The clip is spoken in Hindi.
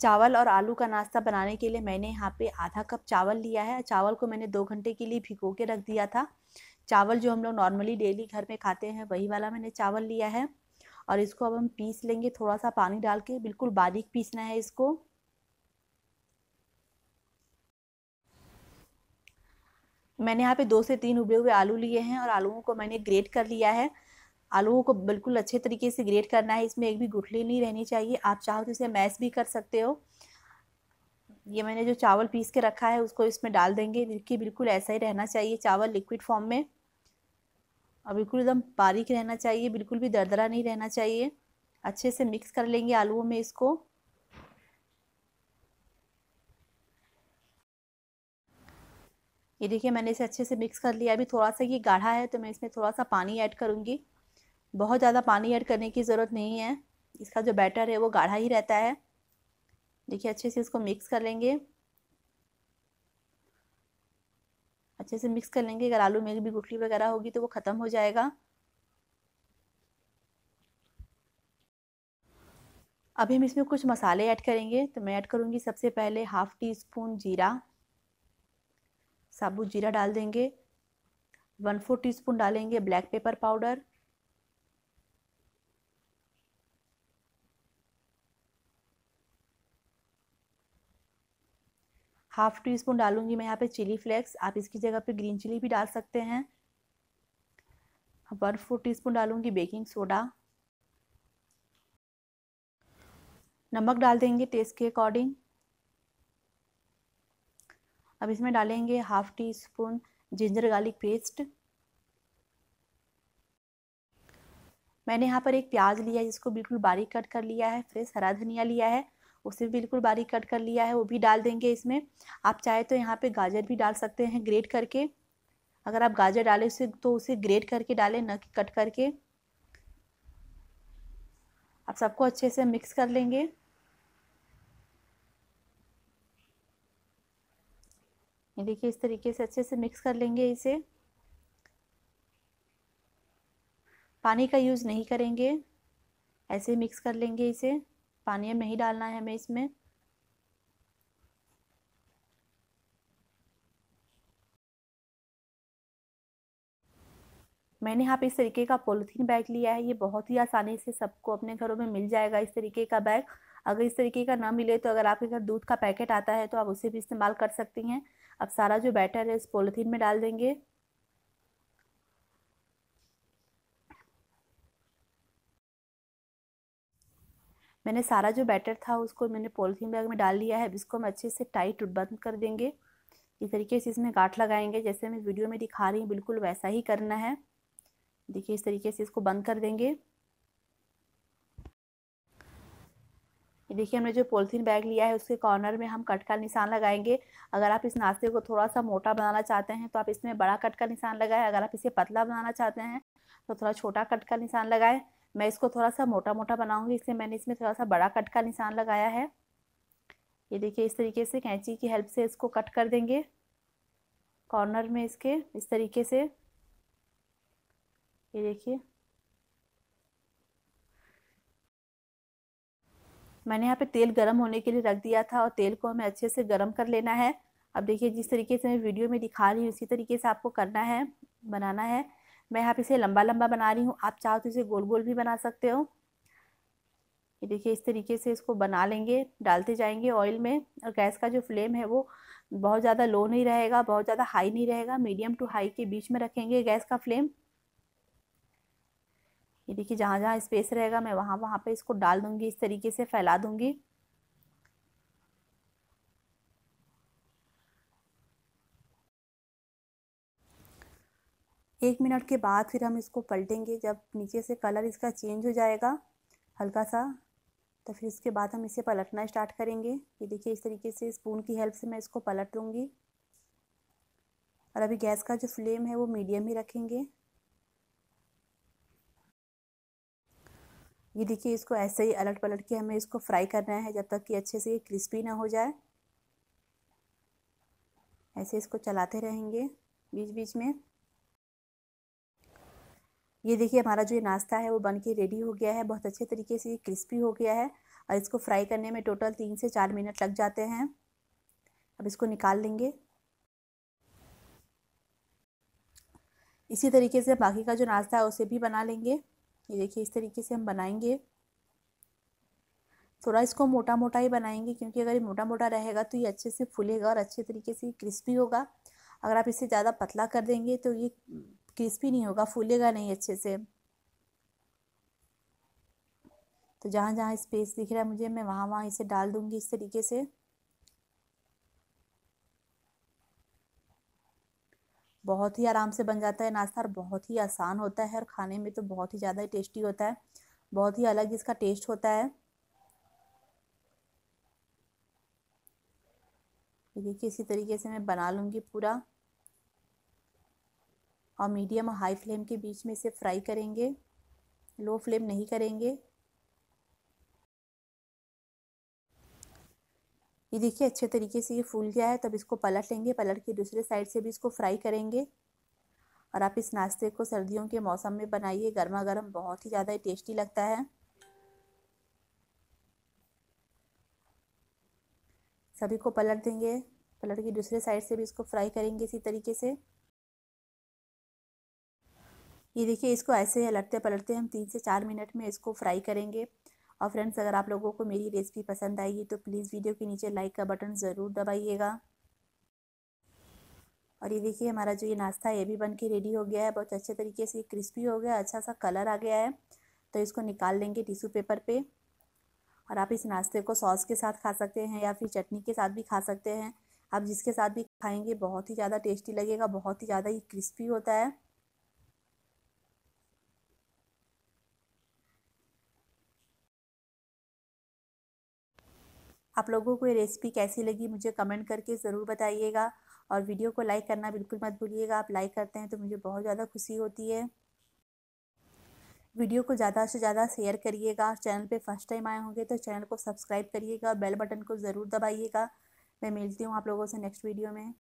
चावल और आलू का नाश्ता बनाने के लिए मैंने यहाँ पे आधा कप चावल लिया है चावल को मैंने दो घंटे के लिए भिगो के रख दिया था चावल जो हम लोग नॉर्मली डेली घर में खाते हैं वही वाला मैंने चावल लिया है और इसको अब हम पीस लेंगे थोड़ा सा पानी डाल के बिल्कुल बारीक पीसना है इसको मैंने यहाँ पे दो से तीन उबले हुए आलू लिए हैं और आलूओं को मैंने ग्रेट कर लिया है आलूओं को बिल्कुल अच्छे तरीके से ग्रेट करना है इसमें एक भी गुठली नहीं रहनी चाहिए आप चाहो तो इसे मैश भी कर सकते हो ये मैंने जो चावल पीस के रखा है उसको इसमें डाल देंगे देखिए बिल्कुल ऐसा ही रहना चाहिए चावल लिक्विड फॉर्म में और बिल्कुल एकदम बारीक रहना चाहिए बिल्कुल भी दरदरा नहीं रहना चाहिए अच्छे से मिक्स कर लेंगे आलूओं में इसको ये देखिए मैंने इसे अच्छे से मिक्स कर लिया अभी थोड़ा सा ये गाढ़ा है तो मैं इसमें थोड़ा सा पानी ऐड करूँगी बहुत ज़्यादा पानी ऐड करने की ज़रूरत नहीं है इसका जो बैटर है वो गाढ़ा ही रहता है देखिए अच्छे से इसको मिक्स कर लेंगे अच्छे से मिक्स कर लेंगे अगर आलू में भी गुठली वगैरह होगी तो वो ख़त्म हो जाएगा अभी हम इसमें कुछ मसाले ऐड करेंगे तो मैं ऐड करूँगी सबसे पहले हाफ़ टी स्पून जीरा साबुत जीरा डाल देंगे वन फोर टी स्पून डालेंगे black pepper powder half teaspoon डालूंगी मैं यहाँ पे चिली फ्लेक्स आप इसकी जगह पे ग्रीन चिली भी डाल सकते हैं वन फोर टी स्पून डालूंगी बेकिंग सोडा नमक डाल देंगे टेस्ट के अकॉर्डिंग अब इसमें डालेंगे half teaspoon ginger garlic paste मैंने यहाँ पर एक प्याज लिया है जिसको बिल्कुल बारीक कट कर लिया है फ्रेश हरा धनिया लिया है उसे बिल्कुल बारीक कट कर लिया है वो भी डाल देंगे इसमें आप चाहे तो यहाँ पे गाजर भी डाल सकते हैं ग्रेट करके अगर आप गाजर डालें उसे तो उसे ग्रेट करके डालें न कि कट करके आप सबको अच्छे से मिक्स कर लेंगे ये देखिए इस तरीके से अच्छे से मिक्स कर लेंगे इसे पानी का यूज़ नहीं करेंगे ऐसे मिक्स कर लेंगे इसे पानी अब नहीं डालना है हमें इसमें मैंने यहाँ पे इस तरीके का पॉलीथीन बैग लिया है ये बहुत ही आसानी से सबको अपने घरों में मिल जाएगा इस तरीके का बैग अगर इस तरीके का ना मिले तो अगर आपके घर दूध का पैकेट आता है तो आप उसे भी इस्तेमाल कर सकती हैं अब सारा जो बैटर है इस पॉलीथीन में डाल देंगे मैंने सारा जो बैटर था उसको मैंने पॉलिथीन बैग में डाल लिया है इसको हम अच्छे से टाइट बंद कर देंगे इस तरीके से इसमें गांठ लगाएंगे जैसे मैं वीडियो में दिखा रही हूँ बिल्कुल वैसा ही करना है देखिए इस तरीके से इसको बंद कर देंगे देखिए हमने जो पॉलिथीन बैग लिया है उसके कॉर्नर में हम कट का निशान लगाएंगे अगर आप इस नाश्ते को थोड़ा सा मोटा बनाना चाहते हैं तो आप इसमें बड़ा कट का निशान लगाएं अगर आप इसे पतला बनाना चाहते हैं तो थोड़ा छोटा कट का निशान लगाएं मैं इसको थोड़ा सा मोटा मोटा बनाऊंगी इसलिए मैंने इसमें थोड़ा सा बड़ा कट का निशान लगाया है ये देखिए इस तरीके से कैंची की हेल्प से इसको कट कर देंगे कॉर्नर में इसके इस तरीके से ये देखिए मैंने यहाँ पे तेल गरम होने के लिए रख दिया था और तेल को हमें अच्छे से गरम कर लेना है अब देखिए जिस तरीके से मैं वीडियो में दिखा रही हूँ उसी तरीके से आपको करना है बनाना है मैं यहाँ पे इसे लंबा लंबा बना रही हूँ आप चाहो तो इसे गोल गोल भी बना सकते हो ये देखिए इस तरीके से इसको बना लेंगे डालते जाएंगे ऑयल में और गैस का जो फ्लेम है वो बहुत ज़्यादा लो नहीं रहेगा बहुत ज़्यादा हाई नहीं रहेगा मीडियम टू हाई के बीच में रखेंगे गैस का फ्लेम ये देखिए जहाँ जहाँ स्पेस रहेगा मैं वहाँ वहाँ पे इसको डाल दूँगी इस तरीके से फैला दूँगी एक मिनट के बाद फिर हम इसको पलटेंगे जब नीचे से कलर इसका चेंज हो जाएगा हल्का सा तो फिर इसके बाद हम इसे पलटना स्टार्ट करेंगे ये देखिए इस तरीके से स्पून की हेल्प से मैं इसको पलट लूँगी और अभी गैस का जो फ्लेम है वो मीडियम ही रखेंगे ये देखिए इसको ऐसे ही अलट पलट के हमें इसको फ्राई करना है जब तक कि अच्छे से ये क्रिस्पी ना हो जाए ऐसे इसको चलाते रहेंगे बीच बीच में ये देखिए हमारा जो ये नाश्ता है वो बन के रेडी हो गया है बहुत अच्छे तरीके से ये क्रिस्पी हो गया है और इसको फ्राई करने में टोटल तीन से चार मिनट लग जाते हैं अब इसको निकाल लेंगे इसी तरीके से बाकी का जो नाश्ता है उसे भी बना लेंगे ये देखिए इस तरीके से हम बनाएंगे थोड़ा इसको मोटा मोटा ही बनाएंगे क्योंकि अगर ये मोटा मोटा रहेगा तो ये अच्छे से फूलेगा और अच्छे तरीके से क्रिस्पी होगा अगर आप इसे ज़्यादा पतला कर देंगे तो ये क्रिस्पी नहीं होगा फूलेगा नहीं अच्छे से तो जहाँ जहाँ स्पेस दिख रहा है मुझे मैं वहाँ वहाँ इसे डाल दूँगी इस तरीके से बहुत ही आराम से बन जाता है नाश्ता और बहुत ही आसान होता है और खाने में तो बहुत ही ज़्यादा ही टेस्टी होता है बहुत ही अलग इसका टेस्ट होता है देखिए इसी तरीके से मैं बना लूँगी पूरा और मीडियम और हाई फ्लेम के बीच में इसे फ्राई करेंगे लो फ्लेम नहीं करेंगे ये देखिए अच्छे तरीके से ये फूल गया है तब इसको पलट लेंगे पलट के दूसरे साइड से भी इसको फ्राई करेंगे और आप इस नाश्ते को सर्दियों के मौसम में बनाइए गर्मा गर्म बहुत ही ज़्यादा टेस्टी लगता है सभी को पलट देंगे पलट के दूसरे साइड से भी इसको फ्राई करेंगे इसी तरीके से ये देखिए इसको ऐसे हलटते पलटते हम तीन से चार मिनट में इसको फ्राई करेंगे और फ्रेंड्स अगर आप लोगों को मेरी रेसिपी पसंद आएगी तो प्लीज़ वीडियो के नीचे लाइक का बटन ज़रूर दबाइएगा और ये देखिए हमारा जो ये नाश्ता है ये भी बन के रेडी हो गया है बहुत अच्छे तरीके से क्रिस्पी हो गया अच्छा सा कलर आ गया है तो इसको निकाल लेंगे टिश्यू पेपर पे और आप इस नाश्ते को सॉस के साथ खा सकते हैं या फिर चटनी के साथ भी खा सकते हैं आप जिसके साथ भी खाएंगे बहुत ही ज़्यादा टेस्टी लगेगा बहुत ही ज़्यादा ये क्रिस्पी होता है आप लोगों को ये रेसिपी कैसी लगी मुझे कमेंट करके ज़रूर बताइएगा और वीडियो को लाइक करना बिल्कुल मत भूलिएगा आप लाइक करते हैं तो मुझे बहुत ज़्यादा खुशी होती है वीडियो को ज़्यादा से ज़्यादा शेयर करिएगा चैनल पे फर्स्ट टाइम आए होंगे तो चैनल को सब्सक्राइब करिएगा बेल बटन को ज़रूर दबाइएगा मैं मिलती हूँ आप लोगों से नेक्स्ट वीडियो में